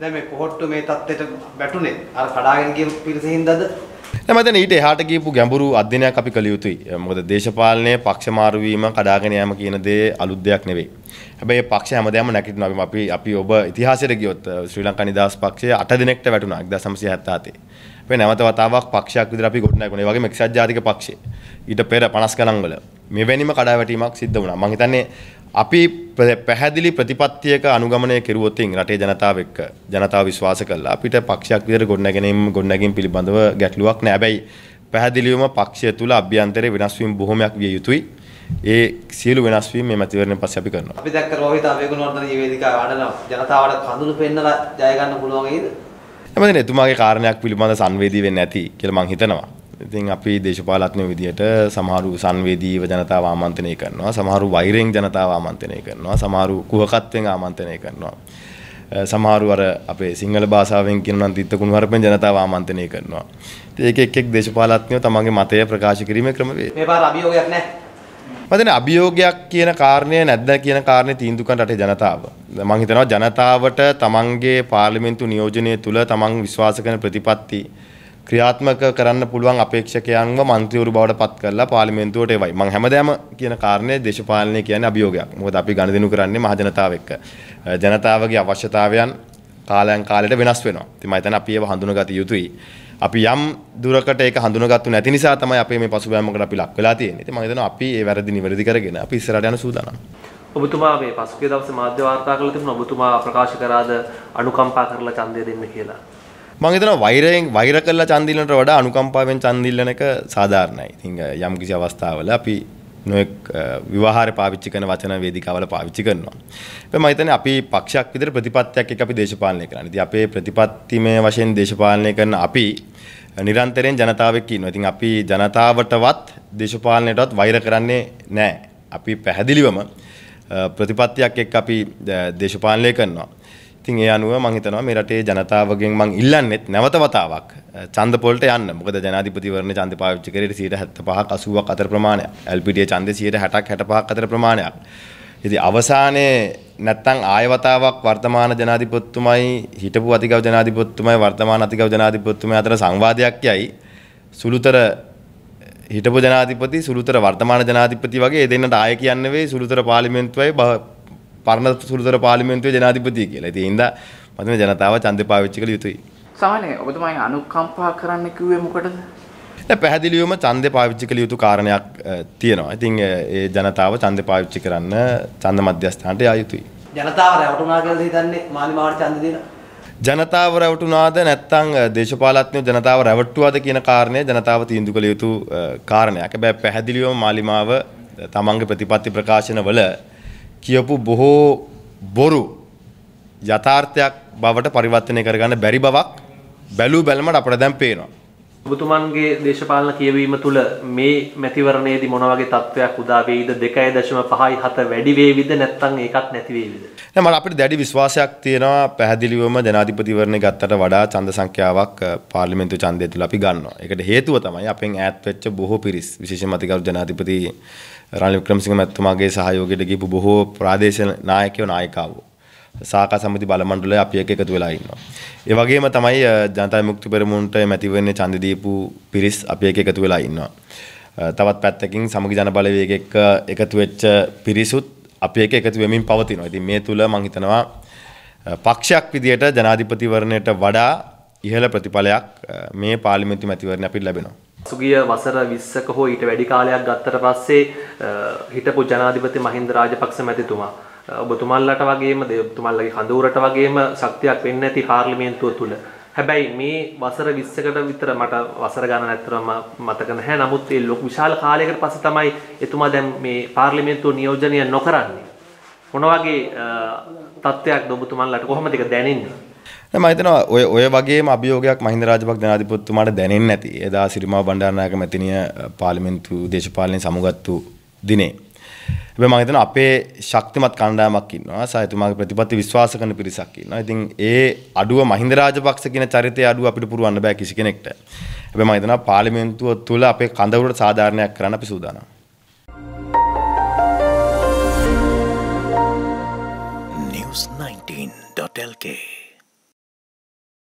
දැන් මේ පොහොට්ටු මේ தත්ත්වයට වැටුනේ අර කඩාගෙන ගිය පිරිසින්දද දැන් මම ඊට එහාට ගියපු ගැඹුරු අධ්‍යයනයක් අපි කළ යුතුයි මොකද දේශපාලනය පක්ෂමාරු වීම කඩාගෙන යාම කියන දේ අලුත් දෙයක් නෙවෙයි හැබැයි පක්ෂ හැමදාම නැගිටිනවා අපි අපි ඔබ ඉතිහාසයට ගියොත් ශ්‍රී ලංකා නිදහස් පක්ෂය 8 දිනකට වැටුණා 1977 මේ නැවත වතාවක් පක්ෂයක් විදිහට අපි ගොඩනගන. ඒ වගේම එක්සත් ජාතික පක්ෂය ඊට පෙර 50 ගණන් වල මෙවැනිම කඩාවැටීමක් සිද්ධ වුණා. මම හිතන්නේ අපි පැහැදිලි ප්‍රතිපත්තියක අනුගමනය කෙරුවොතින් රටේ ජනතාව එක්ක ජනතාව විශ්වාස කළා අපිට පක්ෂයක් විතර ගොඩනැගෙනීම ගොඩනැගීම් පිළිබඳව ගැටලුවක් නෑ. හැබැයි පැහැදිලිවම පක්ෂය තුල අභ්‍යන්තරේ වෙනස් වීම බොහොමයක් විය යුතුයි. ඒ සියලු වෙනස් වීම් මේ මැතිවරණය පස්සේ අපි කරනවා. අපි දැක්ක රෝහිත අවේගුණවර්ධන වේදිකාව අඬනවා ජනතාවට කඳුළු පෙන්නලා ජය ගන්න පුළුවන් වේද? එමෙතන එතුමාගේ කාරණයක් පිළිබඳ සංවේදී වෙන්න ඇති කියලා මං හිතනවා. ඉතින් අපි දේශපාලත්නය විදිහට සමහරු සංවේදීව ජනතාව ආමන්ත්‍රණය කරනවා සමහරු වෛරෙන් ජනතාව ආමන්ත්‍රණය කරනවා සමහරු කුහකත්වෙන් ආමන්ත්‍රණය කරනවා සමහරු අර අපේ සිංහල භාෂාවෙන් කියනවා නම් තිත්ත කුණුහරුපෙන් ජනතාව ආමන්ත්‍රණය කරනවා ඉතින් ඒක එක් එක් දේශපාලත්නයෝ තමන්ගේ මතය ප්‍රකාශ කිරීමේ ක්‍රමවේද මේ පාර අභියෝගයක් නැහැ මම අභියෝගයක් කියන කාරණය නැද්ද කියන කාරණේ තීන්දුව කරන රටේ ජනතාව මම හිතනවා ජනතාවට තමන්ගේ පාර්ලිමේන්තු නියෝජනය තුළ තමන් විශ්වාස කරන ප්‍රතිපත්ති ක්‍රියාත්මක කරන්න පුළුවන් අපේක්ෂකයන්ව මන්ත්‍රීවරු බවට පත් කරලා පාර්ලිමේන්තුවට එවයි. මම හැමදාම කියන කාරණේ දේශපාලනය කියන්නේ අභියෝගයක්. මොකද අපි ගණදෙනු කරන්නේ මහජනතාව එක්ක. ජනතාවගේ අවශ්‍යතාවයන් කාලයන් කාලයට වෙනස් වෙනවා. ඉතින් මම හිතන්නේ අපි ඒව හඳුනගත යුතුයි. අපි යම් දුරකට ඒක හඳුනගත්තු නැති නිසා තමයි අපේ මේ පසුබෑමකට අපි ලක් වෙලා තියෙන්නේ. ඉතින් මම හිතනවා අපි ඒ වැරදි නිවැරදි කරගෙන අපි ඉස්සරහට යන සූදානම්. ඔබතුමා මේ පසුගිය දවසේ මාධ්‍ය වාර්තා කරලා තිබුණා ඔබතුමා ප්‍රකාශ කරාද අනුකම්පා කරලා ඡන්දය දෙන්න කියලා. මංගේතන වෛරයෙන් වෛර කරලා චන්දිල්ලට වඩා අනුකම්පාවෙන් චන්දිල්ලන එක සාධාරණයි. ඉතින් යම් කිසි අවස්ථාවල අපි නොයෙක් විවාහාර පාවිච්චි කරන වචන වේදිකාවල පාවිච්චි කරනවා. ඒ මම හිතන්නේ අපි පක්ෂයක් විදිහට ප්‍රතිපත්තියක් එක්ක අපි දේශපාලනය කරන්නේ. ඉතින් අපේ ප්‍රතිපත්තිමය වශයෙන් දේශපාලනය කරන අපි නිරන්තරයෙන් ජනතාව එක්ක ඉන්නවා. ඉතින් අපි ජනතාවටවත් දේශපාලනයටවත් වෛර කරන්නේ නැහැ. අපි පැහැදිලිවම ප්‍රතිපත්තියක් එක්ක අපි දේශපාලනය කරනවා. ඉතින් ඒ අනුව මං හිතනවා මේ රටේ ජනතාවගෙන් මං ඉල්ලන්නෙත් නැවත වතාවක් ඡන්ද පොළට යන්න. මොකද ජනාධිපතිවරණ ඡන්ද පාවිච්චි කරේ 75ක් 80ක් අතර ප්‍රමාණයක්. LPDA ඡන්දේ 60ක් 65ක් අතර ප්‍රමාණයක්. ඉතින් අවසානයේ නැත්තම් ආය වතාවක් වර්තමාන ජනාධිපතිතුමයි හිටපු අතිගව ජනාධිපතිතුමයි වර්තමාන අතිගව ජනාධිපතිතුමයි අතර සංවාදයක් යයි සුළුතර හිටපු ජනාධිපති සුළුතර වර්තමාන ජනාධිපති වගේ දෙන්නට ආය කියන්නේ වෙයි සුළුතර පාර්ලිමේන්තුවයි පරණ සුළුතර පාර්ලිමේන්තුවේ ජනාධිපති කියලා. ඉතින් ඒ හින්දා මම ජනතාව ඡන්දය පාවිච්චි කළ යුතුයි. සාමාන්‍යයෙන් ඔබතුමායි අනුකම්පා කරන්න කිව්වේ මොකටද? පැහැදිලිවම ඡන්දය පාවිච්චි කළ යුතු කාරණයක් තියෙනවා. ඉතින් ඒ ජනතාව ඡන්දය පාවිච්චි කරන්න ඡන්ද මධ්‍යස්ථානට යා යුතුයි. ජනතාව රැවටුණා කියලා හිතන්නේ මාලිමාවට ඡන්ද දෙනවා. ජනතාව රැවටුණාද නැත්නම් දේශපාලඥයෝ ජනතාව රැවට්ටුවාද කියන කාරණය ජනතාව තීන්දුව කළ යුතු කාරණයක්. හැබැයි පැහැදිලිවම මාලිමාව තමන්ගේ ප්‍රතිපත්ති ප්‍රකාශනවල කියපු බොහෝ බොරු යථාර්ථයක් බවට පරිවර්තනය කරගන්න බැරි බවක් බැලූ බැලමට අපට දැන් පේනවා. ඔබතුමන්ගේ දේශපාලන කියවීම තුළ මේ මැතිවරණයේදී මොන වගේ තත්ත්වයක් උදා වෙයිද 2.5 වැඩි වේවිද නැත්නම් ඒකත් නැති වේවිද නෑ මට අපිට දැඩි විශ්වාසයක් තියෙනවා පැහැදිලිවම ජනාධිපතිවරණය ගත්තට වඩා ඡන්ද සංඛ්‍යාවක් පාර්ලිමේන්තු ඡන්දය තුළ අපි ගන්නවා ඒකට හේතුව තමයි අපෙන් ඈත් වෙච්ච බොහෝ පිරිස් විශේෂම අතිගරු ජනාධිපති රනිල් වික්‍රමසිංහ මැතිතුමාගේ සහයෝගයට ගිහපු බොහෝ ප්‍රාදේශීය නායකයෝ නායිකාවෝ සාකා සමති බලමණ්ඩලය අපි එක්ක එකතු වෙලා ඉන්නවා. ඒ වගේම තමයි ජනතා විමුක්ති පෙරමුණට මැති වෙන්නේ ඡන්ද දීපු පිරිස් අපි එක්ක එකතු වෙලා ඉන්නවා. තවත් පැත්තකින් සමගි ජන බලවේග එක්ක එකතු වෙච්ච පිරිසුත් අපි එක්ක එකතු වෙමින් පවතිනවා. ඉතින් මේ තුල මම හිතනවා පක්ෂයක් විදියට ජනාධිපතිවරණයට වඩා ඉහළ ප්‍රතිඵලයක් මේ පාර්ලිමේන්තු මැතිවරණ අපිට ලැබෙනවා. සුගිය වසර 20ක හෝ ඊට වැඩි කාලයක් ගතතර පස්සේ හිටපු ජනාධිපති මහින්ද රාජපක්ෂ මැතිතුමා ඔබතුමල්ලට වගේම දෙතුමල්ලගේ කඳවුරට වගේම ශක්තියක් වෙන්න ඇති පාර්ලිමේන්තුව තුළ. හැබැයි මේ වසර 20කට විතර මට වසර ගණන ඇත්තරම මතක නැහැ. නමුත් ඒ ලොකු විශාල කාලයකට පස්සේ තමයි එතුමා දැන් මේ පාර්ලිමේන්තුව නියෝජනය නොකරන්නේ. මොන වගේ තත්ත්වයක්ද ඔබතුමන්ලට කොහොමද ඒක දැනෙන්නේ? මම හිතනවා ඔය ඔය වගේම අභියෝගයක් මහින්ද රාජපක්ෂ ජනාධිපතිතුමාට දැනෙන්නේ නැති. එදා සිරිමා බණ්ඩාරනායක මැතිණිය පාර්ලිමේන්තු දේශපාලනය සමුගත්තු දිනේ හැබැයි මම හිතනවා අපේ ශක්තිමත් කණ්ඩායමක් ඉන්නවා. සායතුමාගේ ප්‍රතිපත්ති විශ්වාස කරන පිරිසක් ඉන්නවා. ඉතින් ඒ අඩුව මහින්ද රාජපක්ෂ කියන චරිතයේ අඩුව අපිට පුරවන්න බෑ කිසි කෙනෙක්ට. හැබැයි මම හිතනවා පාර්ලිමේන්තුව තුළ අපේ කඳවුරට සාධාරණයක් කරන්න අපි සූදානම්. news19.lk